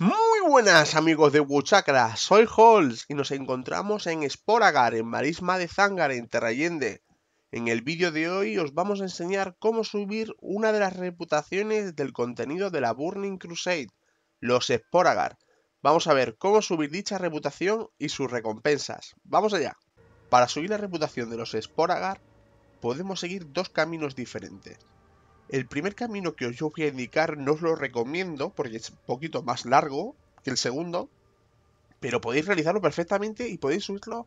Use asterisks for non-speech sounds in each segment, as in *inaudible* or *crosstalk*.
Muy buenas amigos de Wuchakra! soy Holz y nos encontramos en Sporagar, en Marisma de Zangar, en Terrayende. En el vídeo de hoy os vamos a enseñar cómo subir una de las reputaciones del contenido de la Burning Crusade, los Sporagar. Vamos a ver cómo subir dicha reputación y sus recompensas. ¡Vamos allá! Para subir la reputación de los Sporagar, podemos seguir dos caminos diferentes. El primer camino que os voy a indicar no os lo recomiendo porque es un poquito más largo que el segundo, pero podéis realizarlo perfectamente y podéis subirlo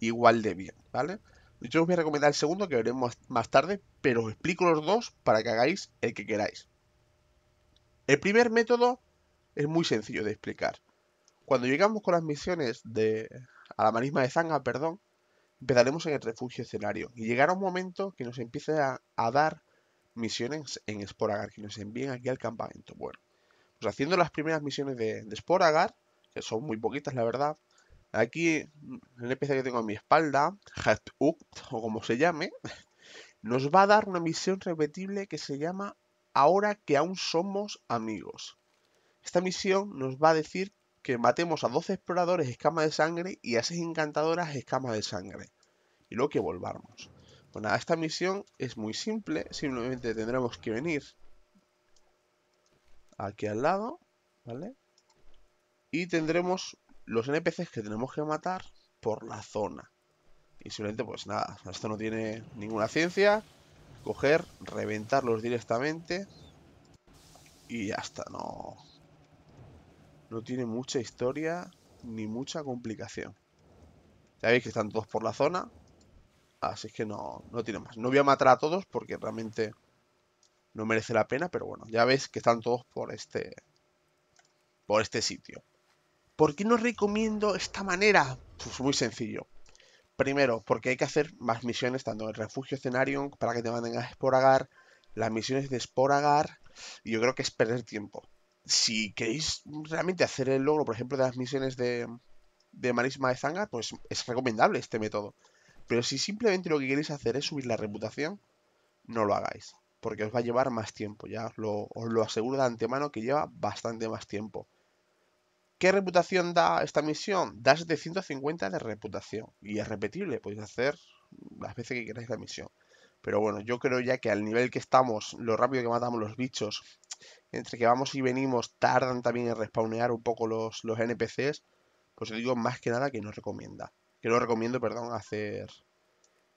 igual de bien, ¿vale? Yo os voy a recomendar el segundo que veremos más tarde, pero os explico los dos para que hagáis el que queráis. El primer método es muy sencillo de explicar. Cuando llegamos con las misiones de a la marisma de Zanga, perdón, empezaremos en el refugio escenario y llegará un momento que nos empiece a dar misiones en Sporagar, que nos envíen aquí al campamento. Bueno, pues haciendo las primeras misiones de, de Sporagar, que son muy poquitas la verdad, aquí mm, el NPC que tengo a mi espalda, Ukt, o como se llame, *laughs* nos va a dar una misión repetible que se llama Ahora que aún somos amigos. Esta misión nos va a decir que matemos a 12 exploradores escamas de sangre y a 6 encantadoras escamas de sangre. Y luego que volvamos. Pues esta misión es muy simple. Simplemente tendremos que venir aquí al lado, ¿vale? Y tendremos los NPCs que tenemos que matar por la zona. Y simplemente, pues nada, esto no tiene ninguna ciencia. Coger, reventarlos directamente. Y ya está, no... No tiene mucha historia ni mucha complicación. Ya veis que están todos por la zona. Así que no, no tiene más. No voy a matar a todos porque realmente no merece la pena, pero bueno, ya ves que están todos por este por este sitio. ¿Por qué no recomiendo esta manera? Pues muy sencillo. Primero, porque hay que hacer más misiones, tanto en el refugio escenario para que te manden a esporagar, las misiones de esporagar, y yo creo que es perder tiempo. Si queréis realmente hacer el logro, por ejemplo, de las misiones de, de Marisma de Zanga, pues es recomendable este método. Pero si simplemente lo que queréis hacer es subir la reputación, no lo hagáis, porque os va a llevar más tiempo, ya os lo, aseguro de antemano que lleva bastante más tiempo. ¿Qué reputación da esta misión? Da 750 de reputación y es repetible, podéis hacer las veces que queráis la misión. Pero bueno, yo creo ya que al nivel que estamos, lo rápido que matamos los bichos, entre que vamos y venimos, tardan también en respawnear un poco los, los NPCs, pues os digo más que nada que no recomienda que no recomiendo, perdón, hacer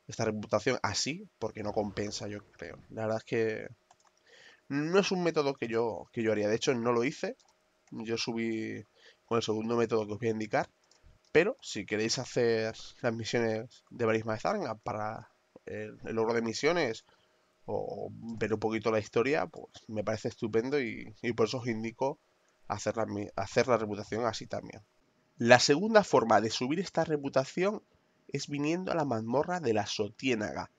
esta reputación así, porque no compensa, yo creo. La verdad es que no es un método que yo, que yo haría. De hecho, no lo hice. Yo subí con el segundo método que os voy a indicar. Pero si queréis hacer las misiones de Barisma de Zanga para el, logro de misiones o ver un poquito la historia, pues me parece estupendo y, por eso os indico hacer la, hacer la reputación así también. La segunda forma de subir esta reputación es viniendo a la mazmorra de la Sotiénaga.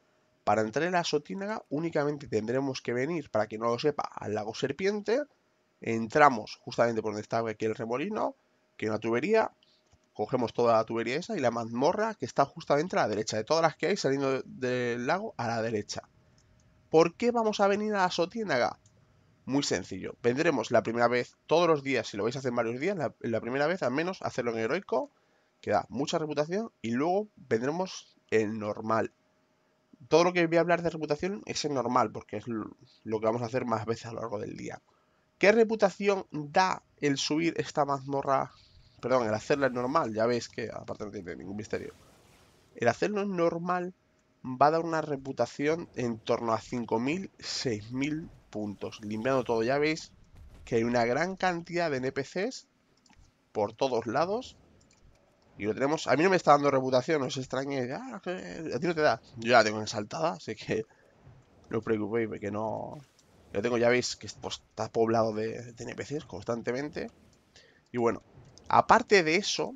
Para entrar en la Sotiénaga únicamente tendremos que venir, para que no lo sepa, al lago Serpiente. Entramos justamente por donde está aquí el remolino, que es una tubería. Cogemos toda la tubería esa y la mazmorra que está justamente a la derecha. De todas las que hay saliendo del lago a la derecha. ¿Por qué vamos a venir a la Sotiénaga? Muy sencillo. Vendremos la primera vez todos los días, si lo vais a hacer varios días, la, la primera vez al menos hacerlo en heroico, que da mucha reputación, y luego vendremos en normal. Todo lo que voy a hablar de reputación es en normal, porque es lo que vamos a hacer más veces a lo largo del día. ¿Qué reputación da el subir esta mazmorra? Perdón, el hacerla en normal, ya veis que aparte no tiene ningún misterio. El hacerlo en normal va a dar una reputación en torno a 5.000, 6.000 puntos, limpiando todo. Ya veis que hay una gran cantidad de NPCs por todos lados. Y lo tenemos... A mí no me está dando reputación, no os extraño ah, a ti no te da. Yo ya la tengo ensaltada, así que... No os preocupéis, porque no... Yo tengo, ya veis, que pues, está poblado de, de NPCs constantemente. Y bueno, aparte de eso,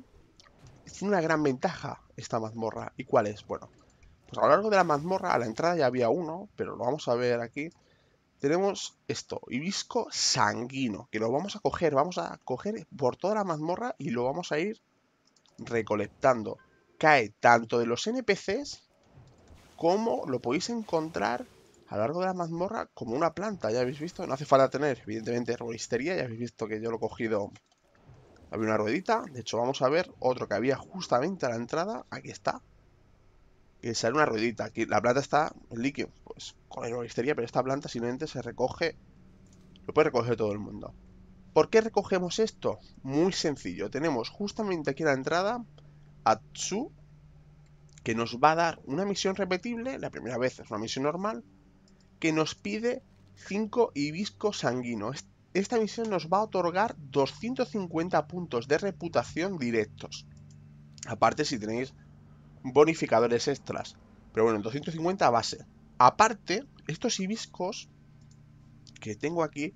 tiene una gran ventaja esta mazmorra. ¿Y cuál es? Bueno, pues a lo largo de la mazmorra, a la entrada ya había uno, pero lo vamos a ver aquí tenemos esto, hibisco sanguino, que lo vamos a coger, vamos a coger por toda la mazmorra y lo vamos a ir recolectando. Cae tanto de los NPCs como lo podéis encontrar a lo largo de la mazmorra como una planta, ya habéis visto. No hace falta tener, evidentemente, rolistería ya habéis visto que yo lo he cogido... Había una ruedita, de hecho vamos a ver otro que había justamente a la entrada, aquí está. Que sale una ruedita, aquí la plata está en líquido, es pues, con la pero esta planta simplemente se recoge, lo puede recoger todo el mundo. ¿Por qué recogemos esto? Muy sencillo, tenemos justamente aquí en la entrada a Tsu, que nos va a dar una misión repetible, la primera vez es una misión normal, que nos pide 5 hibisco sanguino. Esta misión nos va a otorgar 250 puntos de reputación directos. Aparte si tenéis bonificadores extras. Pero bueno, 250 base. Aparte, estos hibiscos que tengo aquí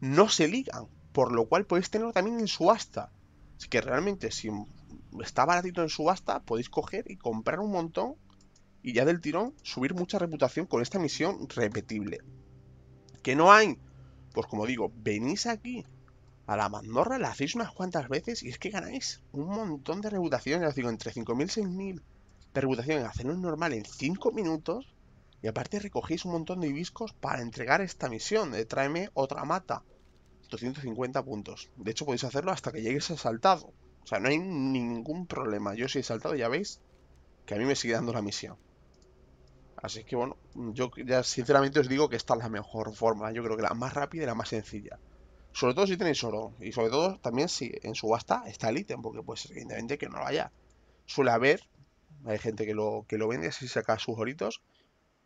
no se ligan, por lo cual podéis tenerlo también en subasta. Así que realmente, si está baratito en subasta, podéis coger y comprar un montón y ya del tirón subir mucha reputación con esta misión repetible. ¿Que no hay? Pues como digo, venís aquí a la Mandorra, la hacéis unas cuantas veces y es que ganáis un montón de reputación. Ya os digo, entre 5.000 y 6.000 de reputación en un normal en 5 minutos y aparte recogéis un montón de hibiscos para entregar esta misión de eh, tráeme otra mata. 250 puntos. De hecho, podéis hacerlo hasta que llegues a saltado. O sea, no hay ningún problema. Yo si he saltado, ya veis que a mí me sigue dando la misión. Así que bueno, yo ya sinceramente os digo que esta es la mejor forma. Yo creo que la más rápida y la más sencilla. Sobre todo si tenéis oro. Y sobre todo también si en subasta está el ítem. Porque pues evidentemente que no lo haya. Suele haber. Hay gente que lo, que lo vende así saca sus oritos.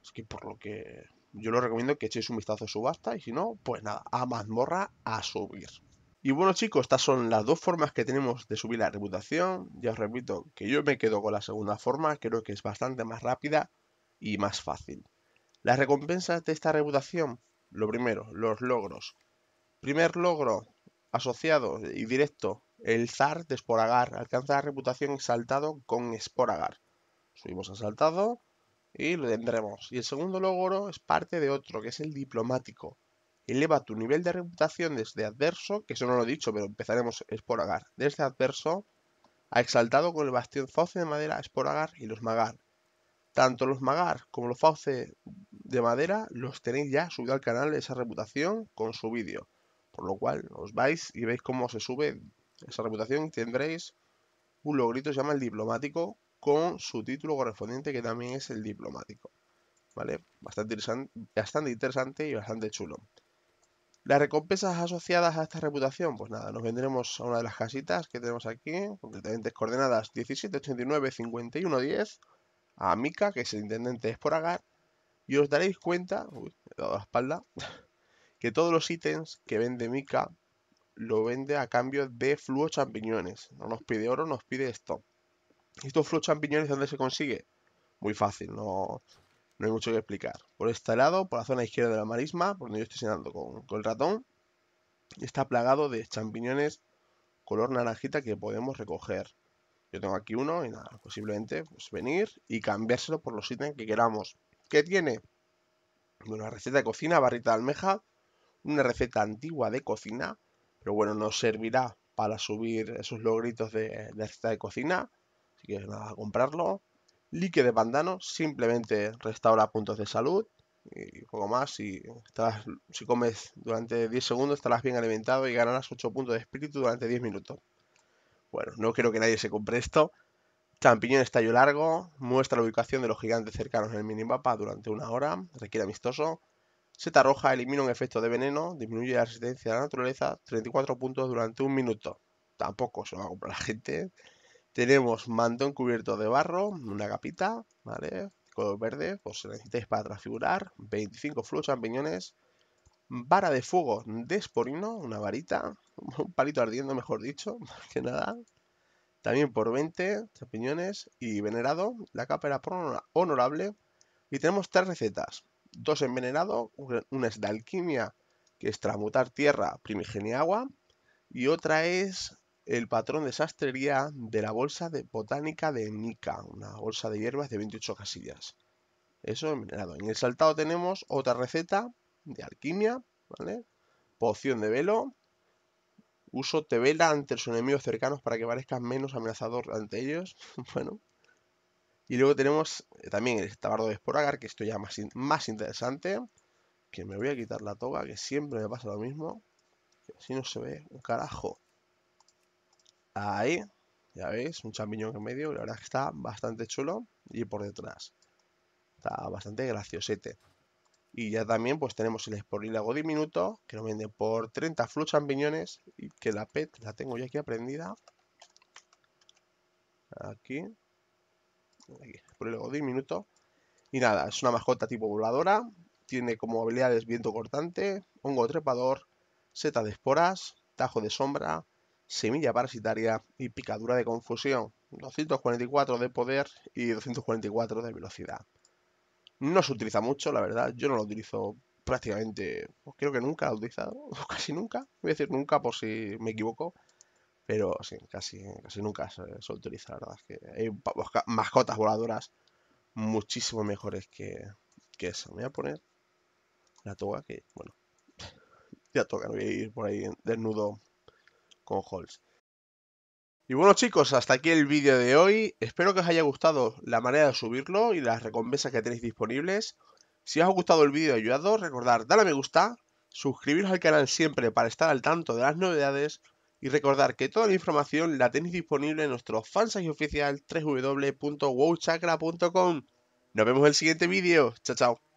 Es que por lo que yo lo recomiendo que echéis un vistazo a subasta y si no, pues nada, a mazmorra a subir. Y bueno chicos, estas son las dos formas que tenemos de subir la reputación. Ya os repito que yo me quedo con la segunda forma, creo que es bastante más rápida y más fácil. Las recompensas de esta reputación, lo primero, los logros. Primer logro asociado y directo, el zar de Sporagar. Alcanza la reputación exaltado con Sporagar. Subimos a saltado y lo tendremos. Y el segundo logro es parte de otro, que es el diplomático. Eleva tu nivel de reputación desde adverso, que eso no lo he dicho, pero empezaremos esporagar Desde adverso ha exaltado con el bastión fauce de madera esporagar y los Magar. Tanto los Magar como los fauce de madera los tenéis ya subido al canal esa reputación con su vídeo. Por lo cual os vais y veis cómo se sube esa reputación y tendréis un logrito que se llama el diplomático con su título correspondiente que también es el diplomático. ¿Vale? Bastante interesante, y bastante chulo. Las recompensas asociadas a esta reputación, pues nada, nos vendremos a una de las casitas que tenemos aquí, concretamente coordenadas 17, 89, 51, 10, a Mika, que es el intendente de Esporagar, y os daréis cuenta, uy, he dado la espalda, *laughs* que todos los ítems que vende Mika lo vende a cambio de fluo champiñones. No nos pide oro, nos pide esto. ¿Estos Flow champiñones dónde se consigue? Muy fácil, no, hay mucho que explicar. Por este lado, por la zona izquierda de la marisma, por donde yo estoy señalando con, el ratón, está plagado de champiñones color naranjita que podemos recoger. Yo tengo aquí uno y nada, posiblemente pues, pues venir y cambiárselo por los ítems que queramos. ¿Qué tiene? Una receta de cocina, barrita de almeja, una receta antigua de cocina, pero bueno, nos servirá para subir esos logritos de, de receta de cocina que nada, a comprarlo. Lique de pandano, simplemente restaura puntos de salud y poco más. Si, estás, si comes durante 10 segundos estarás bien alimentado y ganarás 8 puntos de espíritu durante 10 minutos. Bueno, no quiero que nadie se compre esto. Champiñón estallo largo, muestra la ubicación de los gigantes cercanos en el minimapa durante una hora, requiere amistoso. Seta roja elimina un efecto de veneno, disminuye la resistencia a la naturaleza 34 puntos durante un minuto. Tampoco se va a comprar la gente. Tenemos mantón cubierto de barro, una capita, ¿vale? Color verde, pues lo necesitáis para transfigurar. 25 flujos champiñones. Vara de fuego de esporino, una varita. *laughs* Un palito ardiendo, mejor dicho, *laughs* más que nada. También por 20 champiñones y venerado. La capa era honorable. Y tenemos tres recetas. Dos envenenado, una es de alquimia, que es transmutar tierra, primigenia agua. Y otra es el patrón de sastrería de la bolsa de botánica de Nika. una bolsa de hierbas de 28 casillas. Eso en minerado. En el saltado tenemos otra receta de alquimia, Poción de velo. Uso te vela ante los enemigos cercanos para que parezcas menos amenazador ante ellos. *laughs* bueno. Y luego tenemos eh, también el tabardo de esporagar, que esto ya más, más interesante. Que me voy a quitar la toga, que siempre me pasa lo mismo. Que así no se ve un carajo. Ahí, ya veis, un champiñón en medio, la verdad es que está bastante chulo. Y por detrás, está bastante graciosete. Y ya también pues tenemos el esporílago diminuto, que lo vende por 30 flux champiñones. Y que la PET la tengo ya aquí aprendida. Aquí. Aquí, esporílago diminuto. Y nada, es una mascota tipo voladora. Tiene como habilidades viento cortante, hongo trepador, seta de esporas, tajo de sombra, Semilla parasitaria y picadura de confusión, 244 de poder y 244 de velocidad. No se utiliza mucho, la verdad, yo no lo utilizo prácticamente, pues creo que nunca lo he utilizado, *laughs* casi nunca, voy a decir nunca por si me equivoco, pero sí, casi, casi nunca se, utiliza, la verdad, que hay mascotas voladoras muchísimo mejores que, que esa. Me voy a poner la toga que, bueno, *laughs* ya toca, no voy a ir por ahí desnudo con Y bueno chicos, hasta aquí el vídeo de hoy. Espero que os haya gustado la manera de subirlo y las recompensas que tenéis disponibles. Si os ha gustado el vídeo ayudado, recordar darle a me gusta, suscribiros al canal siempre para estar al tanto de las novedades y recordar que toda la información la tenéis disponible en nuestro fansite oficial www.wowchakra.com. Nos vemos en el siguiente vídeo. Chao, chao.